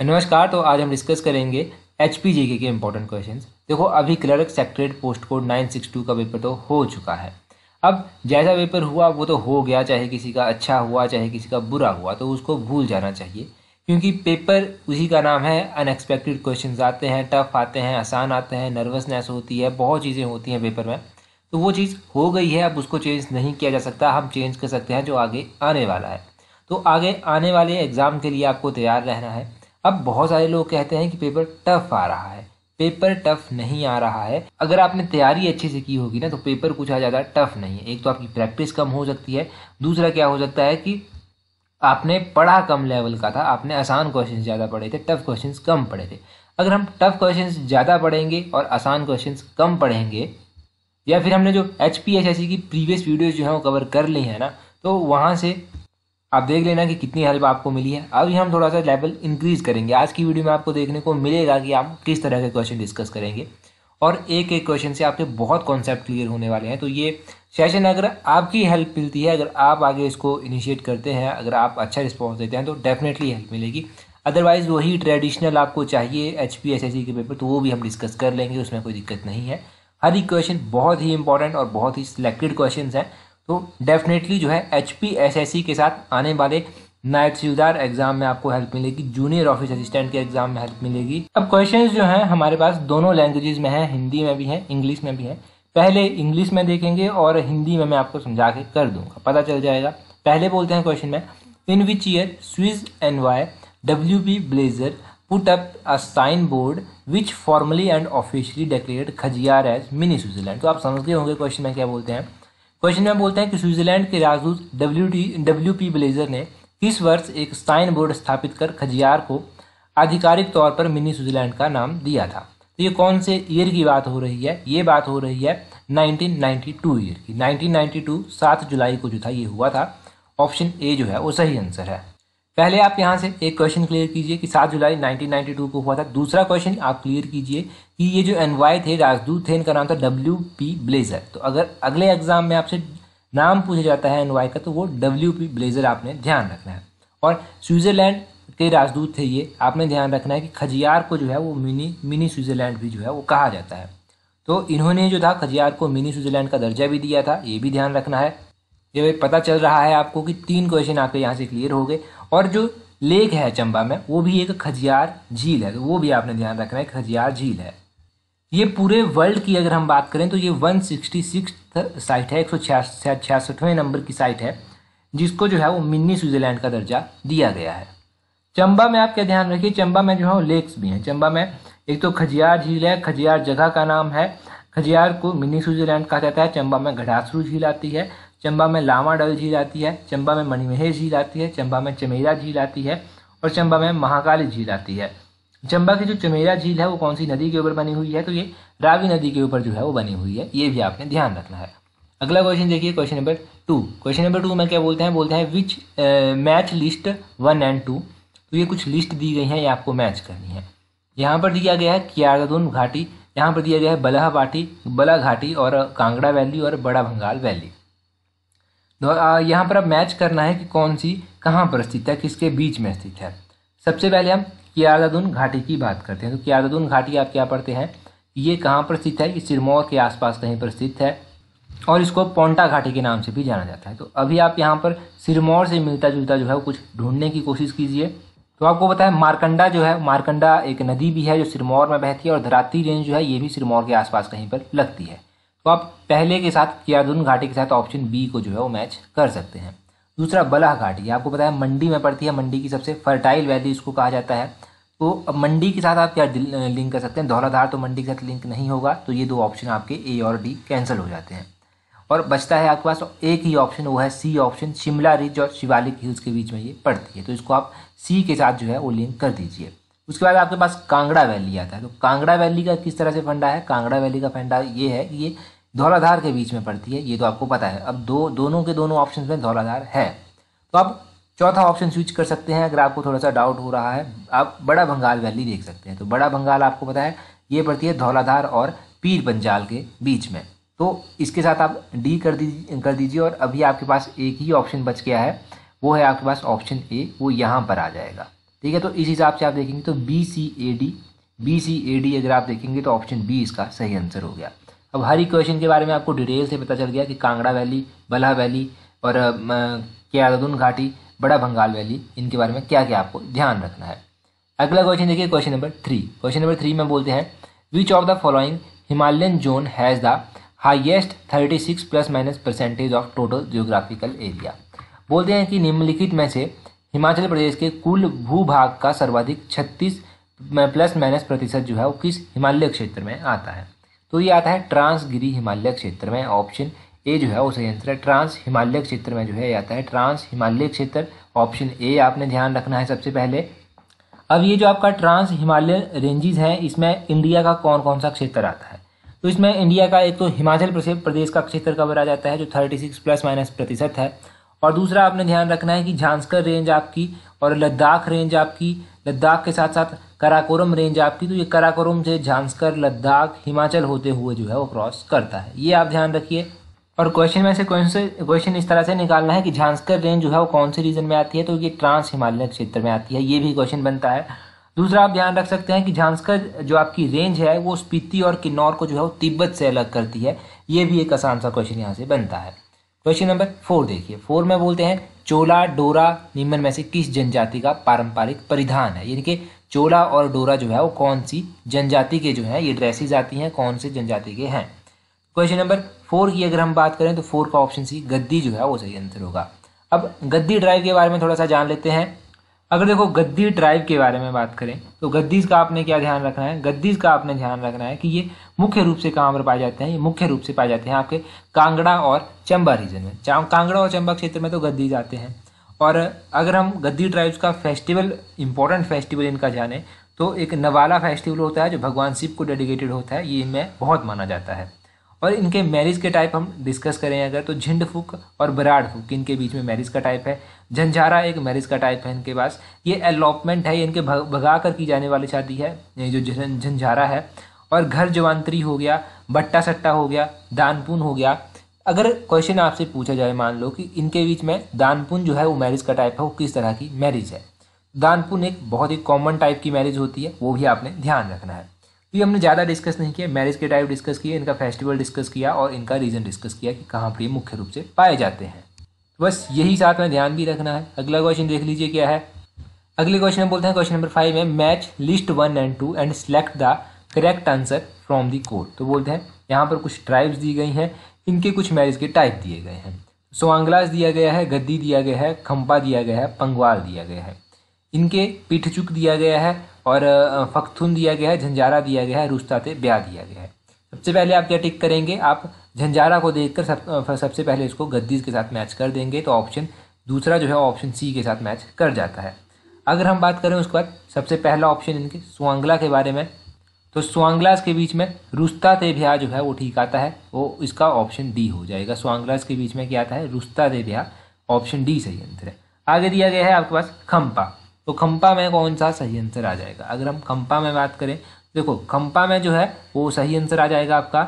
नमस्कार तो आज हम डिस्कस करेंगे एच पी जी के इंपॉर्टेंट क्वेश्चन देखो अभी clerk secret post code nine six two का पेपर तो हो चुका है अब जैसा पेपर हुआ वो तो हो गया चाहे किसी का अच्छा हुआ चाहे किसी का बुरा हुआ तो उसको भूल जाना चाहिए क्योंकि पेपर उसी का नाम है अनएक्सपेक्टेड क्वेश्चन आते हैं टफ आते हैं आसान आते हैं नर्वसनेस होती है बहुत चीज़ें होती हैं पेपर में तो वो चीज़ हो गई है अब उसको चेंज नहीं किया जा सकता हम चेंज कर सकते हैं जो आगे आने वाला है तो आगे आने वाले एग्ज़ाम के लिए आपको तैयार रहना है अब बहुत सारे लोग कहते हैं कि पेपर टफ आ रहा है पेपर टफ नहीं आ रहा है अगर आपने तैयारी अच्छे से की होगी ना तो पेपर कुछ आ ज़्यादा टफ नहीं है एक तो आपकी प्रैक्टिस कम हो सकती है दूसरा क्या हो सकता है कि आपने पढ़ा कम लेवल का था आपने आसान क्वेश्चन ज़्यादा पढ़े थे टफ क्वेश्चन कम पढ़े थे अगर हम टफ क्वेश्चन ज़्यादा पढ़ेंगे और आसान क्वेश्चन कम पढ़ेंगे या फिर हमने जो एच की प्रीवियस वीडियोज़ जो हैं वो कवर कर ली है ना तो वहाँ से आप देख लेना कि कितनी हेल्प आपको मिली है अभी हम थोड़ा सा लेवल इंक्रीज करेंगे आज की वीडियो में आपको देखने को मिलेगा कि आप किस तरह के क्वेश्चन डिस्कस करेंगे और एक एक क्वेश्चन से आपके बहुत कॉन्सेप्ट क्लियर होने वाले हैं तो ये सेशन अगर आपकी हेल्प मिलती है अगर आप आगे इसको इनिशिएट करते हैं अगर आप अच्छा रिस्पॉन्स देते हैं तो डेफिनेटली हेल्प मिलेगी अदरवाइज़ वही ट्रेडिशनल आपको चाहिए एच पी सी के पेपर तो वो भी हम डिस्कस कर लेंगे उसमें कोई दिक्कत नहीं है हर एक क्वेश्चन बहुत ही इंपॉर्टेंट और बहुत ही सिलेक्टेड क्वेश्चन हैं तो डेफिनेटली जो है एच पी के साथ आने वाले नायब सीदार एग्जाम में आपको हेल्प मिलेगी जूनियर ऑफिस असिस्टेंट के एग्जाम में हेल्प मिलेगी अब क्वेश्चंस जो हैं हमारे पास दोनों लैंग्वेजेस में हैं हिंदी में भी हैं इंग्लिश में भी हैं पहले इंग्लिश में देखेंगे और हिंदी में मैं आपको समझा के कर दूंगा पता चल जाएगा पहले बोलते हैं क्वेश्चन में in which year Swiss envoy W B Blazer up a sign board which formally and officially declared Khajjiar as mini Switzerland तो आप समझ गए होंगे क्वेश्चन में क्या बोलते हैं क्वेश्चन में बोलते हैं कि स्विट्जरलैंड के राजदूत डब्ल्यू डब्ल्यू पी ब्लेजर ने किस वर्ष एक साइन बोर्ड स्थापित कर खजियार को आधिकारिक तौर पर मिनी स्विट्जरलैंड का नाम दिया था तो ये कौन से ईयर की बात हो रही है ये बात हो रही है 1992 ईयर की 1992 सात जुलाई को जो था ये हुआ था ऑप्शन ए जो है वो सही आंसर है पहले आप यहाँ से एक क्वेश्चन क्लियर कीजिए कि सात जुलाई 1992 को हुआ था दूसरा क्वेश्चन आप क्लियर कीजिए कि ये जो एनवाई थे राजदूत थे इनका नाम था डब्ल्यू पी ब्लेजर तो अगर अगले एग्जाम में आपसे नाम पूछा जाता है एनवाई का तो वो डब्ल्यू पी ब्लेजर आपने ध्यान रखना है और स्विट्ज़रलैंड के राजदूत थे ये आपने ध्यान रखना है कि खजियार को जो है वो मिनी मिनी स्विट्ज़रलैंड भी जो है वो कहा जाता है तो इन्होंने जो था खजियार को मिनी स्विट्ज़रलैंड का दर्जा भी दिया था ये भी ध्यान रखना है ये पता चल रहा है आपको कि तीन क्वेश्चन आपके यहाँ से क्लियर हो गए और जो लेक है चंबा में वो भी एक खजियार झील है तो वो भी आपने ध्यान रखना है खजियार झील है ये पूरे वर्ल्ड की अगर हम बात करें तो ये वन सिक्सटी साइट है एक सौ छियासठवें नंबर की साइट है जिसको जो है वो मिनी स्विट्जरलैंड का दर्जा दिया गया है चंबा में आप क्या ध्यान रखिए चंबा में जो है वो लेक्स भी हैं चंबा में एक तो खजियार झील है खजियार जगह का नाम है खजियार को मिनी स्विट्जरलैंड कहा जाता है चंबा में घटासरू झील आती है चंबा में लामा डल झील आती है चंबा में मणिमहेश झील आती है चंबा में चमेरा झील आती है और चंबा में महाकाली झील आती है चंबा की जो चमेरा झील है वो कौन सी नदी के ऊपर बनी हुई है तो ये रावी नदी के ऊपर जो है वो बनी हुई है ये भी आपने ध्यान रखना है अगला क्वेश्चन देखिए question number two question number two में क्या बोलते हैं बोलते हैं which match list one and two तो ये कुछ लिस्ट दी गई है ये आपको मैच करनी है यहाँ पर दिया गया है कियारदून घाटी यहाँ पर दिया गया है बलह घाटी बला घाटी और कांगड़ा वैली और बड़ा भंगाल वैली तो, यहाँ पर अब मैच करना है कि कौन सी कहाँ पर स्थित है किसके बीच में स्थित है सबसे पहले हम कियारदादुन घाटी की बात करते हैं तो कियारदादुन घाटी आप क्या पढ़ते हैं ये कहाँ पर स्थित है ये सिरमौर के आसपास कहीं पर स्थित है और इसको पोंटा घाटी के नाम से भी जाना जाता है तो अभी आप यहाँ पर सिरमौर से मिलता जुलता जो है कुछ ढूंढने की कोशिश कीजिए तो आपको पता है मारकंडा जो है मारकंडा एक नदी भी है जो सिरमौर में बहती है और धराती रेंज जो है ये भी सिरमौर के आसपास कहीं पर लगती है तो आप पहले के साथ कियाधुन घाटी के साथ ऑप्शन बी को जो है वो मैच कर सकते हैं दूसरा बलाह घाटी आपको पता है मंडी में पड़ती है मंडी की सबसे फर्टाइल वैली इसको कहा जाता है तो मंडी के साथ आप क्या लिंक कर सकते हैं धौलाधार तो मंडी के साथ लिंक नहीं होगा तो ये दो ऑप्शन आपके ए और डी कैंसिल हो जाते हैं और बचता है आपके पास तो एक ही ऑप्शन वो है सी ऑप्शन शिमला रिज और शिवालिक हिल्स के बीच में ये पड़ती है तो इसको आप सी के साथ जो है वो लिंक कर दीजिए उसके बाद आपके पास कांगड़ा वैली आता है तो कांगड़ा वैली का किस तरह से फंडा है कांगड़ा वैली का फंडा ये है कि ये धौलाधार के बीच में पड़ती है ये तो आपको पता है अब दो दोनों के दोनों ऑप्शन में धौलाधार है तो आप चौथा ऑप्शन स्विच कर सकते हैं अगर आपको थोड़ा सा डाउट हो रहा है आप बड़ा बंगाल वैली देख सकते हैं तो बड़ा बंगाल आपको पता है ये पड़ती है धौलाधार और पीर पंजाल के बीच में तो इसके साथ आप डी कर दीजिए कर दीजिए और अभी आपके पास एक ही ऑप्शन बच गया है वो है आपके पास ऑप्शन ए वो यहाँ पर आ जाएगा ठीक है तो इस हिसाब से आप देखेंगे तो B C A D B C A D अगर आप देखेंगे तो ऑप्शन बी इसका सही आंसर हो गया अब हर इक्वेशन के बारे में आपको डिटेल से पता चल गया कि कांगड़ा वैली बल्हा वैली और क्यादुन घाटी बड़ा बंगाल वैली इनके बारे में क्या क्या आपको ध्यान रखना है अगला क्वेश्चन देखिए question number three question number three में बोलते हैं which of the following Himalayan zone has the highest thirty six plus minus percentage of total geographical area बोलते हैं कि निम्नलिखित में से हिमाचल प्रदेश के कुल भूभाग का सर्वाधिक छत्तीस प्लस माइनस प्रतिशत जो है वो किस हिमालय क्षेत्र में आता है तो ये आता है ट्रांसगिरी हिमालय क्षेत्र में ऑप्शन ए जो है वो सही आंसर है ट्रांस हिमालय क्षेत्र में जो है आता है ट्रांस हिमालय क्षेत्र ऑप्शन ए आपने ध्यान रखना है सबसे पहले अब ये जो आपका ट्रांस हिमालय रेंजेस हैं इसमें इंडिया का कौन कौन सा क्षेत्र आता है तो इसमें इंडिया का एक तो हिमाचल प्रदेश का क्षेत्र कवर आ जाता है जो थर्टी सिक्स प्लस माइनस प्रतिशत है और दूसरा आपने ध्यान रखना है कि झांसकर रेंज आपकी और लद्दाख रेंज आपकी लद्दाख के साथ साथ कराकोरम रेंज आपकी तो ये कराकोरम से झांसकर लद्दाख हिमाचल होते हुए जो है वो क्रॉस करता है ये आप ध्यान रखिए और क्वेश्चन में से क्वेश्चन इस तरह से निकालना है कि झांसकर रेंज जो है वो कौन से रीजन में आती है तो ये ट्रांस हिमालय क्षेत्र में आती है ये भी क्वेश्चन बनता है दूसरा आप ध्यान रख सकते हैं कि झांसकर जो आपकी रेंज है वो स्पीति और किन्नौर को जो है वो तिब्बत से अलग करती है ये भी एक आसान सा क्वेश्चन यहाँ से बनता है क्वेश्चन नंबर फोर देखिए फोर में बोलते हैं चोला डोरा निम्न में से किस जनजाति का पारंपरिक परिधान है यानी कि चोला और डोरा जो है वो कौन सी जनजाति के जो है ये ड्रेसेज आती हैं कौन से जनजाति के हैं क्वेश्चन नंबर फोर की अगर हम बात करें तो फोर का ऑप्शन सी गद्दी जो है वो सही आंसर होगा अब गद्दी ड्राइव के बारे में थोड़ा सा जान लेते हैं अगर देखो गद्दी ड्राइव के बारे में बात करें तो गद्दीज का आपने क्या ध्यान रखना है गद्दीज का आपने ध्यान रखना है कि ये मुख्य रूप से कहाँ पर पाए जाते हैं ये मुख्य रूप से पाए जाते हैं आपके कांगड़ा और चंबा रीजन में कांगड़ा और चंबा क्षेत्र में तो गद्दीज आते हैं और अगर हम गद्दी ट्राइब्स का फेस्टिवल इंपॉर्टेंट फेस्टिवल इनका जाने तो एक नवाला फेस्टिवल होता है जो भगवान शिव को डेडिकेटेड होता है ये इनमें बहुत माना जाता है और इनके मैरिज के टाइप हम डिस्कस करें अगर तो झिंड फूक और बराड फूक इनके बीच में मैरिज का टाइप है झंझारा एक मैरिज का टाइप है इनके पास ये एलोपमेंट है इनके भगा कर की जाने वाली शादी है ये जो झंझारा है और घर जवान्तरी हो गया बट्टा सट्टा हो गया दानपून हो गया अगर क्वेश्चन आपसे पूछा जाए मान लो कि इनके बीच में दानपुन जो है वो मैरिज का टाइप है वो किस तरह की मैरिज है दानपुन एक बहुत ही कॉमन टाइप की मैरिज होती है वो भी आपने ध्यान रखना है तो ये हमने ज़्यादा डिस्कस नहीं किया मैरिज के टाइप डिस्कस किए इनका फेस्टिवल डिस्कस किया और इनका रीजन डिस्कस किया कि कहाँ पर ये मुख्य रूप से पाए जाते हैं तो बस यही साथ में ध्यान भी रखना है अगला क्वेश्चन देख लीजिए क्या है अगले क्वेश्चन में बोलते हैं क्वेश्चन नंबर फाइव है match list one and two and select the correct answer from the code तो बोलते हैं यहाँ पर कुछ ट्राइब्स दी गई हैं इनके कुछ मैरिज के टाइप दिए गए हैं सोआंगलास दिया गया है गद्दी दिया गया है खम्पा दिया गया है पंगवाल दिया गया है इनके पीठचुक दिया गया है और फखथुन दिया गया है झंझारा दिया गया है रुस्ताते ब्याह दिया गया है सबसे पहले आप क्या टिक करेंगे आप झंझारा को देखकर सब सबसे पहले इसको गद्दी के साथ मैच कर देंगे तो ऑप्शन दूसरा जो है ऑप्शन सी के साथ मैच कर जाता है अगर हम बात करें उसके बाद सबसे पहला ऑप्शन इनके सुआंगला के बारे में तो स्वांग्लास के बीच में रुस्ता तेभ्या जो है वो ठीक आता है वो इसका ऑप्शन डी हो जाएगा स्वांग्लास के बीच में क्या आता है रुस्ता देभ्या ऑप्शन डी सही आंसर है आगे दिया गया है आपके पास खम्पा तो खम्पा में कौन सा सही आंसर आ जाएगा अगर हम खम्पा में बात करें देखो खम्पा में जो है वो सही आंसर आ जाएगा आपका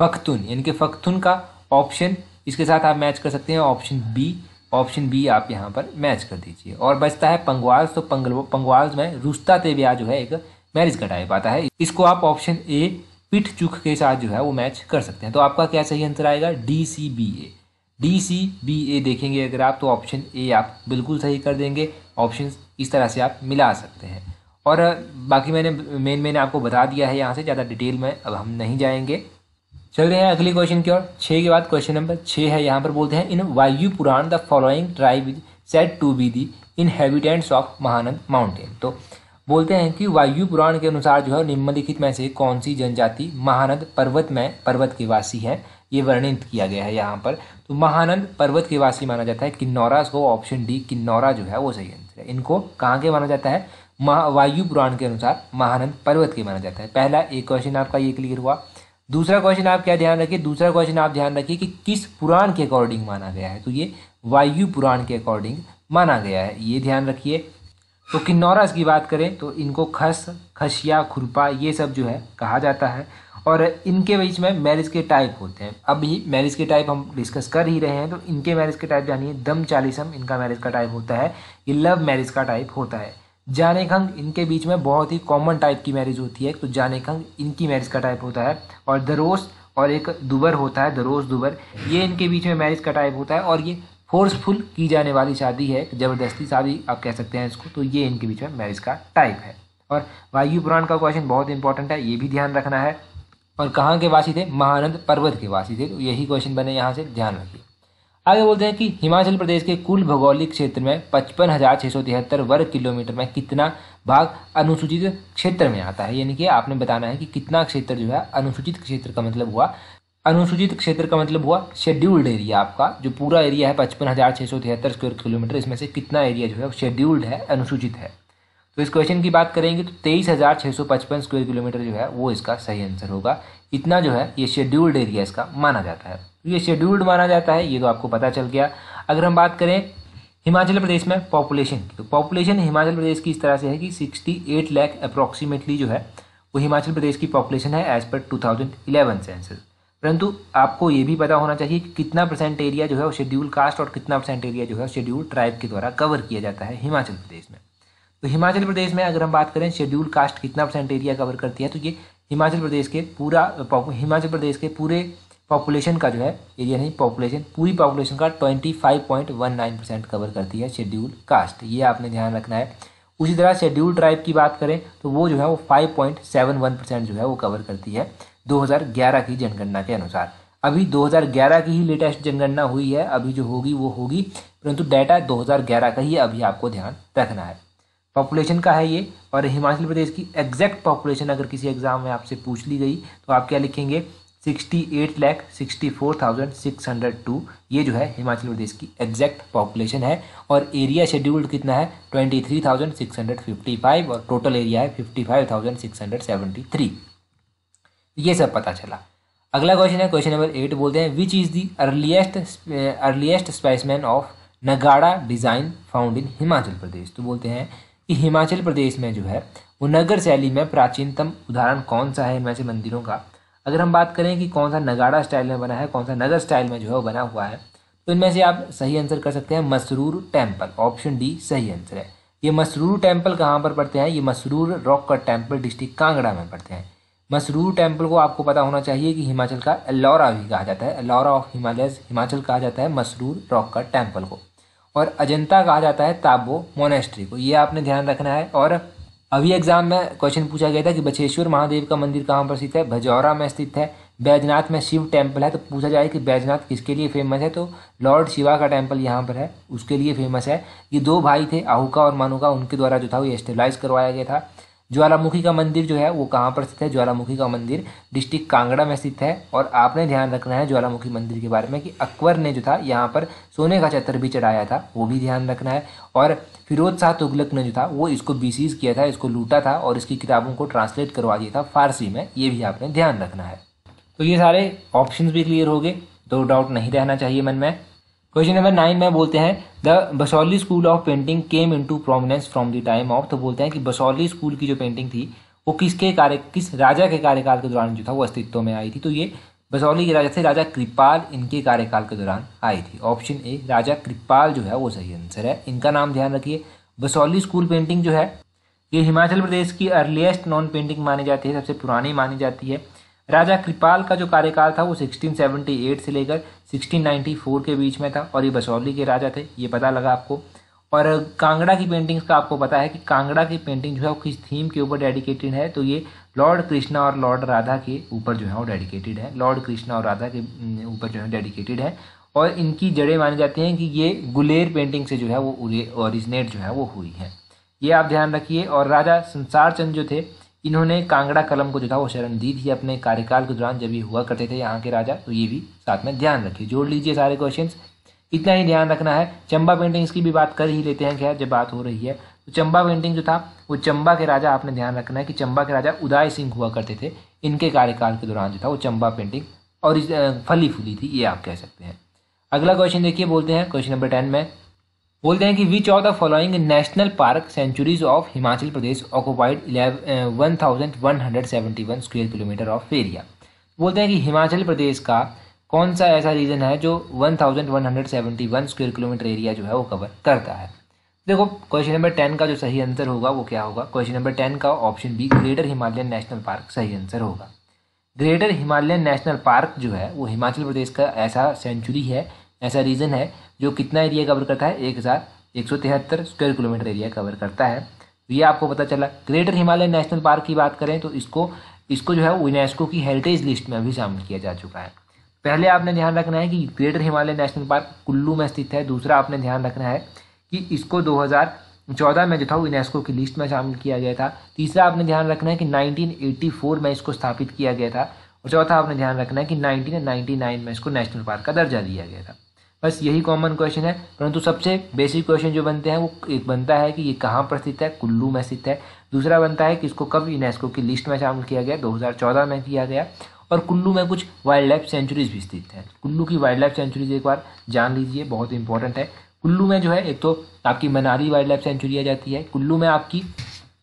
फख्तुन यानी कि फख्तुन का ऑप्शन इसके साथ आप मैच कर सकते हैं ऑप्शन बी ऑप्शन बी आप यहाँ पर मैच कर दीजिए और बचता है पंगवाल्स तो पंगवाल्स में रुस्ता तेबिया जो है एक मैरिज कटाई पाता है इसको आप ऑप्शन ए पिट चुख के साथ जो है वो मैच कर सकते हैं तो आपका क्या सही आंसर आएगा D C B A D C B A देखेंगे अगर आप तो ऑप्शन ए आप बिल्कुल सही कर देंगे ऑप्शन इस तरह से आप मिला सकते हैं और बाकी मैंने मेन मैंने आपको बता दिया है यहाँ से ज़्यादा डिटेल में अब हम नहीं जाएंगे चल रहे हैं अगले क्वेश्चन की ओर छः के बाद क्वेश्चन नंबर छः है यहाँ पर बोलते हैं in Vayu Purana the following tribe said to be the inhabitants of Mahanand mountain तो बोलते हैं कि वायु पुराण के अनुसार जो है निम्नलिखित में से कौन सी जनजाति महानंद पर्वत में पर्वत के वासी है ये वर्णित किया गया है यहाँ पर तो महानंद पर्वत के वासी माना जाता है किन्नौरा को ऑप्शन डी किन्नौरा जो है वो सही आंसर है इनको कहाँ के माना जाता है महा वायु पुराण के अनुसार महानंद पर्वत के माना जाता है पहला एक क्वेश्चन आपका ये क्लियर हुआ दूसरा क्वेश्चन आप क्या ध्यान रखिए दूसरा क्वेश्चन आप ध्यान रखिए कि किस पुराण के अकॉर्डिंग माना गया है तो ये वायु पुराण के अकॉर्डिंग माना गया है ये ध्यान रखिए तो किन्नौरस की बात करें तो इनको खस खसिया खुरपा ये सब जो है कहा जाता है और इनके बीच में मैरिज के टाइप होते हैं अभी मैरिज के टाइप हम डिस्कस कर ही रहे हैं तो इनके मैरिज के टाइप जानिए दम चालीसम इनका मैरिज का टाइप होता है ये लव मैरिज का टाइप होता है जाने खंग इनके बीच में बहुत ही कॉमन टाइप की मैरिज होती है तो जाने खंग इनकी मैरिज का टाइप होता है और दरोस और एक दुबर होता है दरोस दुबर ये इनके बीच में मैरिज का टाइप होता है और ये फोर्सफुल की जाने वाली शादी है ज़बरदस्ती शादी आप कह सकते हैं इसको तो ये इनके बीच में मैरिज का टाइप है और वायु पुराण का क्वेश्चन बहुत इंपॉर्टेंट है ये भी ध्यान रखना है और कहाँ के वासी थे महानंद पर्वत के वासी थे तो यही क्वेश्चन बने यहाँ से ध्यान रखिए आगे बोलते हैं कि हिमाचल प्रदेश के कुल भौगोलिक क्षेत्र में पचपन हज़ार सौ तिहत्तर वर्ग किलोमीटर में कितना भाग अनुसूचित क्षेत्र में आता है यानी कि आपने बताना है कि कितना क्षेत्र जो है अनुसूचित क्षेत्र का मतलब हुआ अनुसूचित क्षेत्र का मतलब हुआ शेड्यूल्ड एरिया आपका जो पूरा एरिया है पचपन हज़ार छः सौ तिहत्तर स्क्वायर किलोमीटर इसमें से कितना एरिया जो है शेड्यूल्ड है अनुसूचित है तो इस क्वेश्चन की बात करेंगे तो तेईस हज़ार छः सौ पचपन स्क्वायर किलोमीटर जो है वो इसका सही आंसर होगा इतना जो है ये शेड्यूल्ड एरिया इसका माना जाता है तो ये शेड्यूल्ड माना जाता है ये तो आपको पता चल गया अगर हम बात करें हिमाचल प्रदेश में पॉपुलेशन की तो पॉपुलेशन हिमाचल प्रदेश की इस तरह से है कि सिक्सटी एट लैख अप्रॉक्सीमेटली जो है वो हिमाचल प्रदेश की पॉपुलेशन है as per two thousand eleven senses परंतु आपको ये भी पता होना चाहिए कि कितना परसेंट एरिया जो है वो शेड्यूल कास्ट और कितना परसेंट एरिया जो है शेड्यूल ट्राइब के द्वारा कवर किया जाता है हिमाचल प्रदेश में तो हिमाचल प्रदेश में अगर हम बात करें शेड्यूल कास्ट कितना परसेंट एरिया कवर करती है तो ये हिमाचल प्रदेश के पूरा हिमाचल प्रदेश के पूरे पॉपुलेशन का जो है एरिया नहीं पॉपुलेशन पूरी पॉपुलेशन का twenty five point one nine percent cover करती है शेड्यूल कास्ट ये आपने ध्यान रखना है उसी तरह शेड्यूल ट्राइब की बात करें तो वो जो है वो five point seven one percent जो है वो कवर करती है 2011 की जनगणना के अनुसार अभी 2011 की ही लेटेस्ट जनगणना हुई है अभी जो होगी वो होगी परंतु डाटा 2011 का ही अभी आपको ध्यान रखना है पॉपुलेशन का है ये और हिमाचल प्रदेश की एग्जैक्ट पॉपुलेशन अगर किसी एग्जाम में आपसे पूछ ली गई तो आप क्या लिखेंगे sixty eight lakh sixty four thousand six hundred two ये जो है हिमाचल प्रदेश की एग्जैक्ट पॉपुलेशन है और एरिया शेड्यूल्ड कितना है twenty three thousand six hundred fifty five और टोटल एरिया है fifty five thousand six hundred seventy three ये सब पता चला अगला क्वेश्चन है क्वेश्चन नंबर एट बोलते हैं which is the earliest earliest specimen of Nagara design found in Himachal Pradesh तो बोलते हैं कि हिमाचल प्रदेश में जो है वो नगर शैली में प्राचीनतम उदाहरण कौन सा है इनमें से मंदिरों का अगर हम बात करें कि कौन सा नगाड़ा स्टाइल में बना है कौन सा नगर स्टाइल में जो है वो बना हुआ है तो इनमें से आप सही आंसर कर सकते हैं मसरूर टेम्पल ऑप्शन डी सही आंसर है ये मसरूर टेम्पल कहाँ पर पड़ते हैं ये मसरूर रॉक का टेम्पल डिस्ट्रिक्ट कांगड़ा में पड़ते हैं मसरूर टेम्पल को आपको पता होना चाहिए कि हिमाचल का एलोरा भी कहा जाता है एलोरा ऑफ हिमालय हिमाचल कहा जाता है मसरूर रॉक का टेम्पल को और अजंता कहा जाता है ताबो मोनेस्ट्री को ये आपने ध्यान रखना है और अभी एग्जाम में क्वेश्चन पूछा गया था कि बछेश्वर महादेव का मंदिर कहाँ पर स्थित है भजौरा में स्थित है बैजनाथ में शिव टेम्पल है तो पूछा जाए कि बैजनाथ किसके लिए फेमस है तो लॉर्ड शिवा का टेम्पल यहाँ पर है उसके लिए फेमस है ये दो भाई थे आहुका और मानुका उनके द्वारा जो था वो स्टेबलाइज करवाया गया था ज्वालामुखी का मंदिर जो है वो कहाँ पर स्थित है ज्वालामुखी का मंदिर डिस्ट्रिक्ट कांगड़ा में स्थित है और आपने ध्यान रखना है ज्वालामुखी मंदिर के बारे में कि अकबर ने जो था यहाँ पर सोने का चतर भी चढ़ाया था वो भी ध्यान रखना है और फिरोज शाह तुगलक ने जो था वो इसको बीसीज किया था इसको लूटा था और इसकी किताबों को ट्रांसलेट करवा दिया था फारसी में ये भी आपने ध्यान रखना है तो ये सारे ऑप्शन भी क्लियर हो गए तो डाउट नहीं रहना चाहिए मन में क्वेश्चन नंबर नाइन में बोलते हैं the Basohli school of painting came into prominence from the time of तो बोलते हैं कि बसौली स्कूल की जो पेंटिंग थी वो किसके कार्य किस राजा के कार्यकाल के दौरान जो था वो अस्तित्व में आई थी तो ये बसौली के राजा थे राजा कृपाल इनके कार्यकाल के दौरान आई थी ऑप्शन ए राजा कृपाल जो है वो सही आंसर है इनका नाम ध्यान रखिए बसौली स्कूल पेंटिंग जो है ये हिमाचल प्रदेश की अर्लीस्ट नॉन पेंटिंग मानी जाती है सबसे पुरानी मानी जाती है राजा कृपाल का जो कार्यकाल था वो 1678 से लेकर 1694 के बीच में था और ये बसौली के राजा थे ये पता लगा आपको और कांगड़ा की पेंटिंग्स का आपको पता है कि कांगड़ा की पेंटिंग जो है वो किस थीम के ऊपर डेडिकेटेड है तो ये लॉर्ड कृष्णा और लॉर्ड राधा के ऊपर जो है वो डेडिकेटेड है लॉर्ड कृष्णा और राधा के ऊपर जो है डेडिकेटेड है और इनकी जड़ें मानी जाती हैं कि ये गुलेर पेंटिंग से जो है वो ओरिजिनेट जो है वो हुई है ये आप ध्यान रखिए और राजा संसार चंद जो थे इन्होंने कांगड़ा कलम को जो था वो शरण दी थी अपने कार्यकाल के दौरान जब ये हुआ करते थे यहाँ के राजा तो ये भी साथ में ध्यान रखिए जोड़ लीजिए सारे क्वेश्चन इतना ही ध्यान रखना है चंबा पेंटिंग की भी बात कर ही लेते हैं क्या जब बात हो रही है तो चंबा पेंटिंग जो था वो चंबा के राजा आपने ध्यान रखना है कि चंबा के राजा उदय सिंह हुआ करते थे इनके कार्यकाल के दौरान जो था वो चंबा पेंटिंग और फली फूली थी ये आप कह सकते हैं अगला क्वेश्चन देखिए बोलते हैं क्वेश्चन नंबर टेन में बोलते हैं कि which of the following national park sanctuaries of Himachal Pradesh occupied one thousand one hundred seventy one square kilometre of area बोलते हैं कि हिमाचल प्रदेश का कौन सा ऐसा रीजन है जो one thousand one hundred seventy one square kilometre area जो है वो कवर करता है देखो क्वेश्चन नंबर टेन का जो सही आंसर होगा वो क्या होगा क्वेश्चन नंबर टेन का option B Greater Himalayan National Park सही आंसर होगा ग्रेटर हिमालयन नेशनल पार्क जो है वो हिमाचल प्रदेश का ऐसा सेंचुरी है ऐसा रीजन है जो कितना एरिया कवर करता है एक हज़ार एक सौ तिहत्तर स्क्वायर किलोमीटर एरिया कवर करता है तो ये आपको पता चला ग्रेटर हिमालय नेशनल पार्क की बात करें तो इसको इसको जो है यूनेस्को की हेरिटेज लिस्ट में भी शामिल किया जा चुका है पहले आपने ध्यान रखना है कि Greater Himalaya National Park Kullu में स्थित है दूसरा आपने ध्यान रखना है कि इसको चौदह में जो था यूनेस्को की लिस्ट में शामिल किया गया था तीसरा आपने ध्यान रखना है कि फोर में इसको स्थापित किया गया था और चौथा आपने ध्यान रखना है कि नाइन में इसको नेशनल पार्क का दर्जा दिया गया था बस यही कॉमन क्वेश्चन है परंतु सबसे बेसिक क्वेश्चन जो बनते हैं वो एक बनता है कि ये कहाँ पर स्थित है कुल्लू में स्थित है दूसरा बनता है कि इसको कब यूनेस्को की लिस्ट में शामिल किया गया 2014 में किया गया और कुल्लू में कुछ वाइल्ड लाइफ सेंचुरीज भी स्थित है कुल्लू की वाइल्ड लाइफ सेंचुरीज एक बार जान लीजिए बहुत इंपॉर्टेंट है कुल्लू में जो है एक तो आपकी मनाली वाइल्ड लाइफ सेंचुरी आ जाती है कुल्लू में आपकी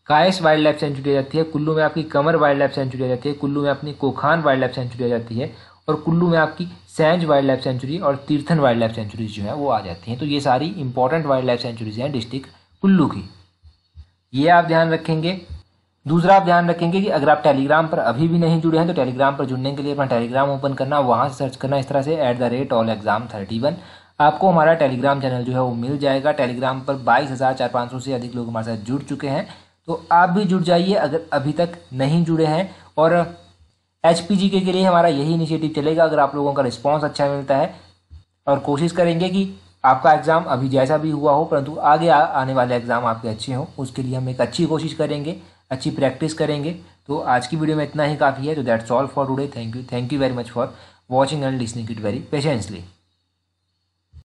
कायस वाइल्ड लाइफ सेंचुरी आ जाती है कुल्लू में आपकी कमर वाइल्ड लाइफ सेंचुरी आ जाती है कुल्लू में अपनी कोखान वाइल्ड लाइफ सेंचुरी आ जाती है और कुल्लू में आपकी सैंज वाइल्ड लाइफ सेंचुरी और तीर्थन वाइल्ड लाइफ सेंचुरीज जो है वो आ जाती हैं तो ये सारी इंपॉर्टेंट वाइल्ड लाइफ सेंचुरीज हैं डिस्ट्रिक्ट कुल्लू की ये आप ध्यान रखेंगे दूसरा आप ध्यान रखेंगे कि अगर आप टेलीग्राम पर अभी भी नहीं जुड़े हैं तो टेलीग्राम पर जुड़ने के लिए अपना टेलीग्राम ओपन करना वहाँ से सर्च करना इस तरह से at the rate all exam thirty one आपको हमारा टेलीग्राम चैनल जो है वो मिल जाएगा टेलीग्राम पर बाईस हज़ार चार पाँच सौ से अधिक लोग हमारे साथ जुड़ चुके हैं तो आप भी जुड़ जाइए अगर अभी तक नहीं जुड़े हैं और एच के लिए हमारा यही इनिशिएटिव चलेगा अगर आप लोगों का रिस्पॉन्स अच्छा मिलता है और कोशिश करेंगे कि आपका एग्ज़ाम अभी जैसा भी हुआ हो परंतु आगे आ, आने वाले एग्ज़ाम आपके अच्छे हों उसके लिए हम एक अच्छी कोशिश करेंगे अच्छी प्रैक्टिस करेंगे तो आज की वीडियो में इतना ही काफ़ी है तो that's all for today thank you thank you very much for watching and listening it very patiently